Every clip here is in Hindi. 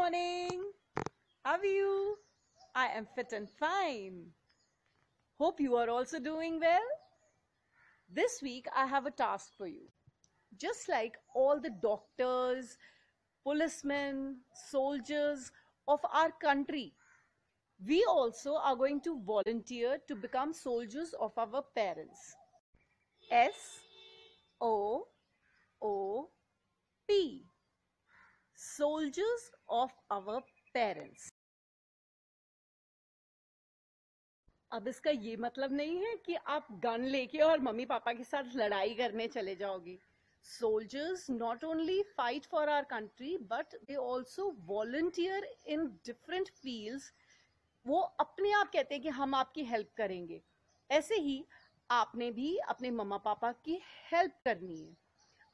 morning. How are you? I am fit and fine. Hope you are also doing well. This week I have a task for you. Just like all the doctors, policemen, soldiers of our country, we also are going to volunteer to become soldiers of our parents. S O O P soldiers of our parents अब इसका ये मतलब नहीं है कि आप गन लेके और मम्मी पापा के साथ लड़ाई करने चले जाओगे soldiers not only fight for our country but they also volunteer in different field वो अपने आप कहते हैं कि हम आपकी हेल्प करेंगे ऐसे ही आपने भी अपने मम्मा पापा की हेल्प करनी है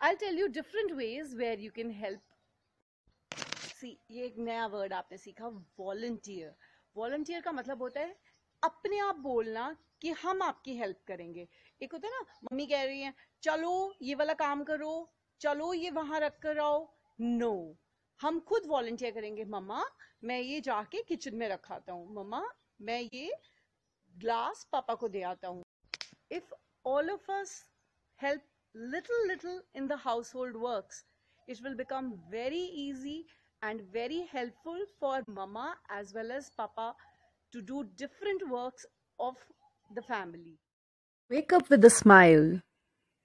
I tell you different ways where you can help see ये एक नया वर्ड आपने सीखा वॉल्टियर वॉल्टियर का मतलब होता है अपने आप बोलना कि हम आपकी हेल्प करेंगे एक होता है ना मम्मी कह रही है चलो ये वाला काम करो चलो ये वहां रख कर आओ नो no. हम खुद वॉलंटियर करेंगे मम्मा मैं ये जाके किचन में रखाता हूँ मम्मा मैं ये ग्लास पापा को दे आता हूँ if all of us help little little in the household work it will become very easy and very helpful for mama as well as papa to do different works of the family. Wake up with a smile,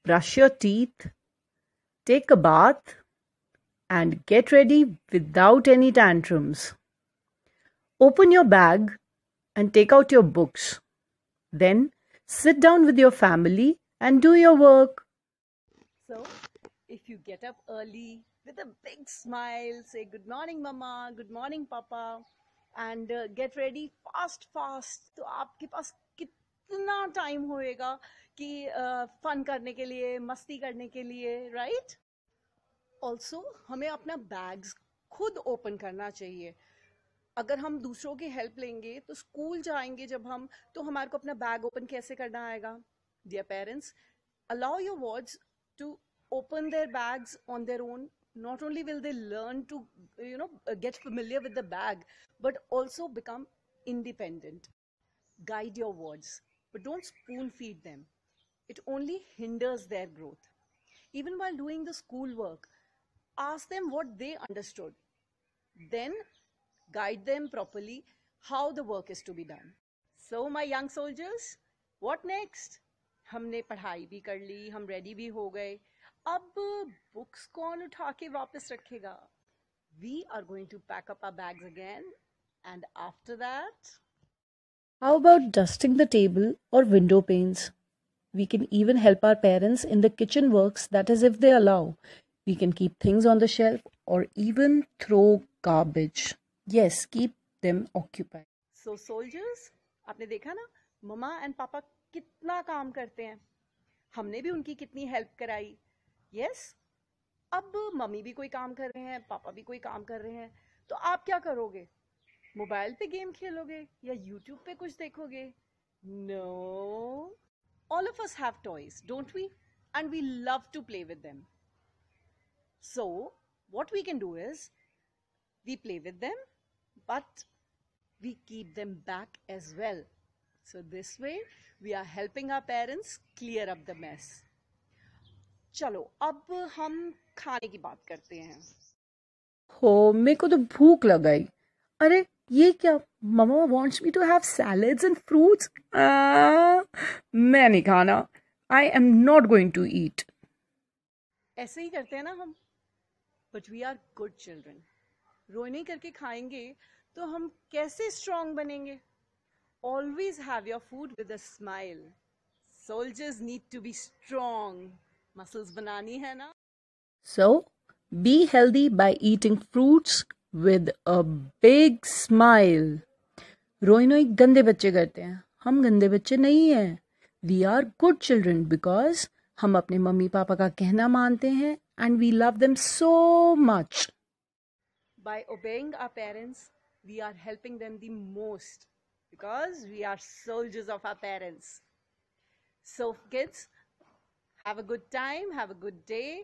brush your teeth, take a bath, and get ready without any tantrums. Open your bag and take out your books. Then sit down with your family and do your work. So, if you get up early, with a big smile, say, Good morning, Mama, good morning, Papa, and uh, get ready fast, fast. to aapke paas कितना टाइम होएगा कि फन uh, करने के लिए मस्ती करने के लिए राइट right? ऑल्सो हमें अपना बैग्स खुद ओपन करना चाहिए अगर हम दूसरों की हेल्प लेंगे तो स्कूल जाएंगे जब हम तो हमारे को अपना बैग ओपन कैसे करना आएगा dear parents allow your wards to open their bags on their own not only will they learn to you know uh, get familiar with the bag but also become independent guide your words but don't spoon feed them it only hinders their growth even while doing the schoolwork ask them what they understood then guide them properly how the work is to be done so my young soldiers what next हमने पढ़ाई भी कर ली हम रेडी भी हो गए अब बुक्स कौन उठा के वापस रखेगा we are going to pack up our bags again and after that how about dusting the table और window panes we can even help our parents in the kitchen works that is if they allow we can keep things on the shelf और even throw garbage yes keep them occupied so soldiers आपने देखा ना मम्मा एंड पापा कितना काम करते हैं हमने भी उनकी कितनी हेल्प कराई यस अब मम्मी भी कोई काम कर रहे हैं पापा भी कोई काम कर रहे हैं तो आप क्या करोगे मोबाइल पे गेम खेलोगे या यूट्यूब पे कुछ देखोगे no all of us have toys don't we and we love to play with them so what we can do is we play with them but we keep them back as well so this way we are helping our parents clear up the mess चलो अब हम खाने की बात करते हैं हो मेरे को तो भूख लग गई अरे ये क्या मम्मा wants me to have salads and fruits मैं नहीं खाना I am not going to eat ऐसे ही करते हैं ना हम but we are good children रोने करके खाएंगे तो हम कैसे स्ट्रांग बनेंगे always have your food with a smile soldiers need to be strong muscles बनानी है ना so be healthy by eating fruits with a big smile रोइनो एक गंदे बच्चे करते हैं हम गंदे बच्चे नहीं हैं we are good children because हम अपने मम्मी पापा का कहना मानते हैं and we love them so much by obeying our parents we are helping them the most because we are soldiers of our parents so kids Have a good time, have a good day.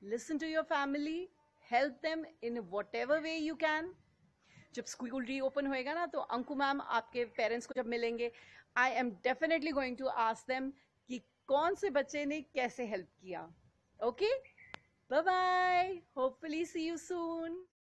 Listen to your family, help them in whatever way you can. जब स्कूल रीओपन होएगा ना तो अंकु मैम आपके पेरेंट्स को जब मिलेंगे I am definitely going to ask them कि कौन से बच्चे ने कैसे हेल्प किया okay bye bye hopefully see you soon